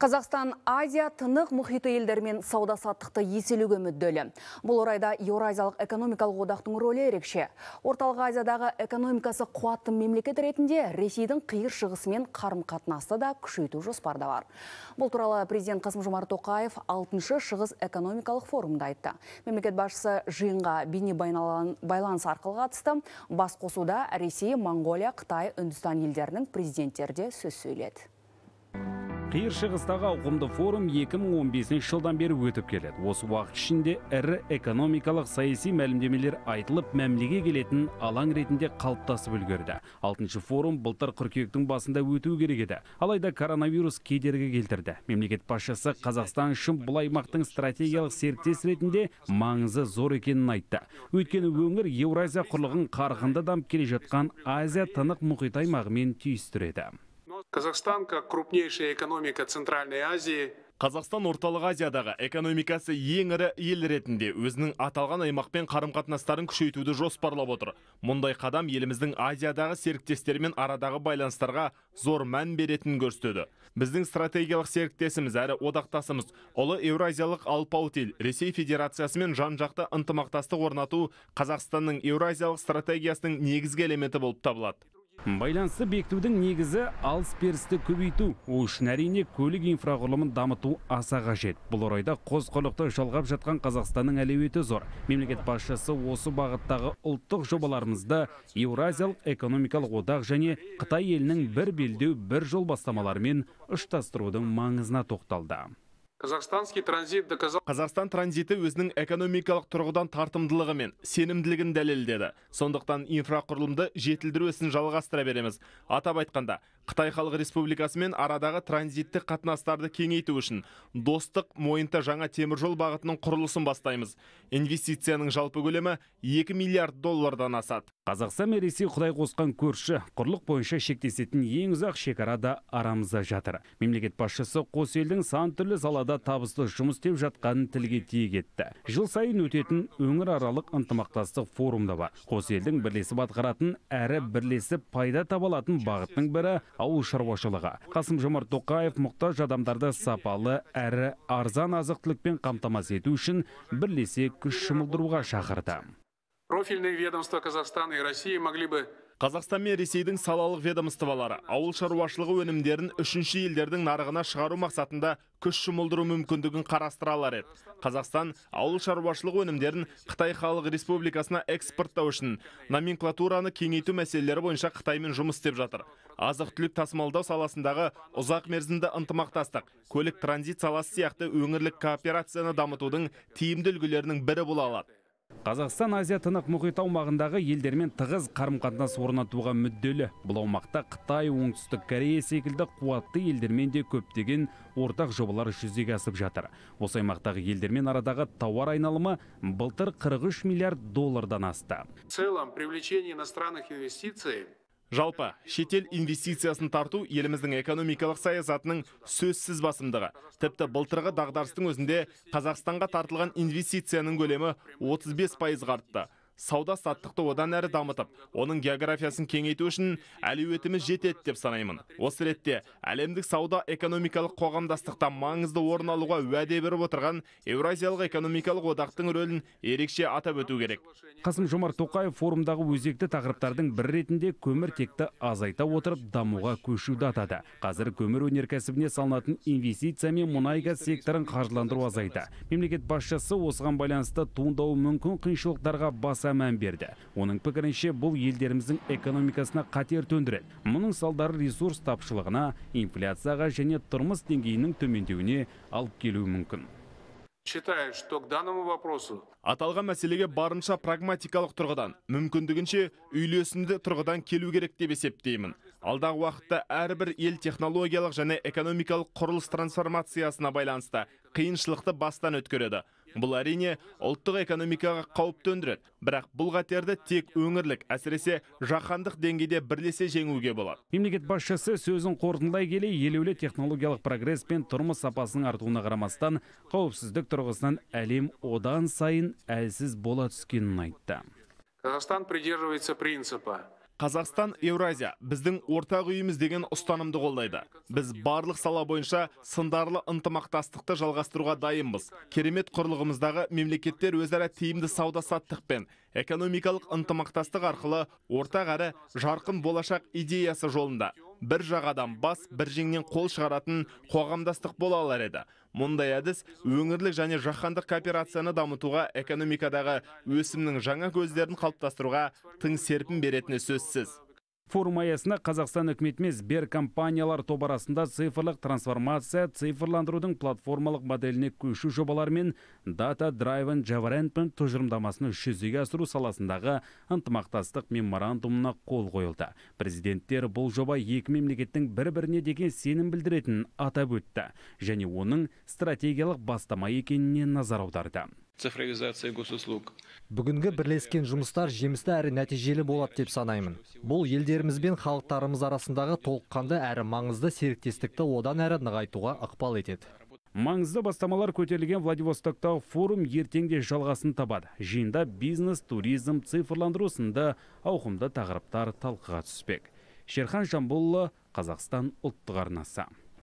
Қазақстан Азия тынық мұхиты елдермен сауда саттықты еселуге мүдделі. Бұл орайда Еуразиялық экономикалық одақтың рөлі ерекше. Орталық Азиядағы экономикасы қуатты мемлекет ретінде Ресейдің қиыр шығысымен қарым қатынасты да күшейту жоспарда бар. Бұл туралы президент Қасым Жомарт Тоқаев 6-шы шығыс экономикалық форумда айтты. Мемлекет басшысы жиынға бейне байланыс арқылы қатысты. Бас қосуда Ресей, Моңғолия, Қытай, Үндістан елдерінің президенттері де сөз сөйледі қиыр шығыстағы ауқымды форум 2015 жылдан бері өтіп келеді осы уақыт ішінде ірі экономикалық саяси мәлімдемелер айтылып мәмілеге келетін алаң ретінде қалыптасып үлгерді алтыншы форум былтыр қыркүйектің басында өтуі керек еді алайда коронавирус кедергі келтірді мемлекет басшысы қазақстан үшін бұл аймақтың стратегиялық серіктес ретінде маңызы зор екенін айтты өйткені өңір еуразия құрлығын қарқынды дамып келе жатқан азия тынық мұхит аймағымен түйістіреді Казахстан как крупнейшая экономика Центральной Азии – Қазақстан орталық Азиядағы экономикасы ең ірі ел ретінде өзінің аталған аймақпен қарым қатынастарын күшейтуді жоспарлап отыр мұндай қадам еліміздің азиядағы серіктестерімен арадағы байланыстарға зор мән беретінін көрсетеді біздің стратегиялық серіктесіміз әрі одақтасымыз Олы еуразиялық алпауыт ел ресей федерациясымен жан жақты ынтымақтастық орнату қазақстанның еуразиялық стратегиясының негізгі элементі болып табылады байланысты бекітудің негізі алыс берісті көбейту ол үшін әрине көлік инфрақұрылымын дамыту аса қажет бұл орайда қоз құрлықты жалғап жатқан қазақстанның әлеуеті зор мемлекет басшысы осы бағыттағы ұлттық жобаларымызды еуразиялық экономикалық одақ және қытай елінің бір белдеу бір жол бастамаларымен ұштастырудың маңызына тоқталды транзит Қазақстан транзиті өзінің экономикалық тұрғыдан тартымдылығы мен сенімділігін дәлелдеді. Сондықтан инфрақұрылымды жетілдіру ісін жалғастыра береміз. Атап айтқанда, Қытай халық республикасымен арадағы транзитті қатынастарды кеңейту үшін достық мойынта жаңа темір жол бағытының құрылысын бастаймыз. Инвестицияның жалпы көлемі 2 миллиард доллардан асады. Қазақстан мен Ресей Құдай қосқан көрші құрлық бойынша шектесетін ең ұзақ шекарада арамызда жатыр. Мемлекет басшысы қос елдің сан түрлі салада салада табысты жұмыс істеп жатқанын тілге тиек етті жыл сайын өтетін аралық ынтымақтастық форумда бар қос елдің бірлесіп атқаратын әрі бірлесіп пайда таба алатын бағыттың бірі ауыл шаруашылығы қасым жомарт тоқаев мұқтаж адамдарды сапалы әрі арзан азық түлікпен қамтамасыз ету үшін бірлесе күш жұмылдыруға шақырды профильные ведомства Казахстана и России могли бы қазақстан мен ресейдің салалық ведомстволары ауыл шаруашылығы өнімдерін үшінші елдердің нарығына шығару мақсатында күш жұмылдыру мүмкіндігін қарастыра алар еді қазақстан ауыл шаруашылығы өнімдерін қытай халық республикасына экспорттау үшін номенклатураны кеңейту мәселелері бойынша қытаймен жұмыс істеп жатыр азық түлік тасымалдау саласындағы ұзақ мерзімді ынтымақтастық көлік транзит саласы сияқты өңірлік кооперацияны дамытудың тиімді үлгілерінің бірі бола алады Қазақстан Азия тынық мұхит аумағындағы елдермен тығыз қарым қатынас орнатуға мүдделі. Бұл аумақта Қытай, Оңтүстік Корея секілді қуатты елдермен де көптеген ортақ жобалар жүзеге асып жатыр. Осы аймақтағы елдермен арадағы тауар айналымы былтыр 43 миллиард доллардан асты. В целом, привлечение иностранных инвестиций жалпы шетел инвестициясын тарту еліміздің экономикалық саясатының сөзсіз басымдығы тіпті бұлтырғы дағдарыстың өзінде қазақстанға тартылған инвестицияның көлемі 35 пайызға артты сауда саттықты одан әрі дамытып оның географиясын кеңейту үшін әлеуетіміз жетеді деп санаймын осы ретте әлемдік сауда экономикалық қоғамдастықта маңызды орын алуға уәде беріп отырған еуразиялық экономикалық одақтың рөлін ерекше атап өту керек қасым жомарт тоқаев форумдағы өзекті тақырыптардың бірі ретінде көміртекті азайта отырып дамуға көшуді атады қазір көмір өнеркәсібіне салынатын инвестиция мен мұнай газ секторын қаржыландыру азайды мемлекет басшысы осыған байланысты туындауы мүмкін қиыншылықтарға баса баса мән берді оның пікірінше бұл елдеріміздің экономикасына қатер төндіреді мұның салдары ресурс тапшылығына инфляцияға және тұрмыс деңгейінің төмендеуіне алып келуі мүмкін считаю что к данному вопросу аталған мәселеге барынша прагматикалық тұрғыдан мүмкіндігінше үйлесімді тұрғыдан келу керек деп есептеймін алдағы уақытта әрбір ел технологиялық және экономикалық құрылыс трансформациясына байланысты қиыншылықты бастан өткереді бұл әрине ұлттық экономикаға қауіп төндіреді бірақ бұл қатерді тек өңірлік әсіресе жаһандық деңгейде бірлесе жеңуге болады мемлекет басшысы сөзін қорытындылай келе елеулі технологиялық прогресс пен тұрмыс сапасының артуына қарамастан қауіпсіздік тұрғысынан әлем одан сайын әлсіз бола түскенін айтты казахстан придерживается принципа қазақстан еуразия біздің ортақ үйіміз деген ұстанымды қолдайды біз барлық сала бойынша сындарлы ынтымақтастықты жалғастыруға дайынбыз керемет құрлығымыздағы мемлекеттер өзара тиімді сауда саттық пен экономикалық ынтымақтастық арқылы ортақ әрі жарқын болашақ идеясы жолында бір жағадан бас бір жеңнен қол шығаратын қоғамдастық бола алар еді мұндай әдіс өңірлік және жаһандық кооперацияны дамытуға экономикадағы өсімнің жаңа көздерін қалыптастыруға тың серпін беретіні сөзсіз форум аясында қазақстан үкіметі мен сбер компаниялар тобы арасында цифрлық трансформация цифрландырудың платформалық моделіне көшу жобалары мен дата драйвен development тұжырымдамасын жүзеге асыру саласындағы ынтымақтастық меморандумына қол қойылды президенттер бұл жоба екі мемлекеттің бір біріне деген сенім білдіретінін атап өтті және оның стратегиялық бастама екеніне назар аударды цифровизация госуслуг бүгінгі бірлескен жұмыстар жемісті әрі нәтижелі болады деп санаймын бұл елдеріміз бен халықтарымыз арасындағы толыққанды әрі маңызды серіктестікті одан әрі нығайтуға ықпал етеді маңызды бастамалар көтерілген владивостоктағы форум де жалғасын табады жиында бизнес туризм цифрландыру сынды ауқымды тақырыптар талқыға түспек шерхан жамбулұлы қазақстан ұлттық арнасы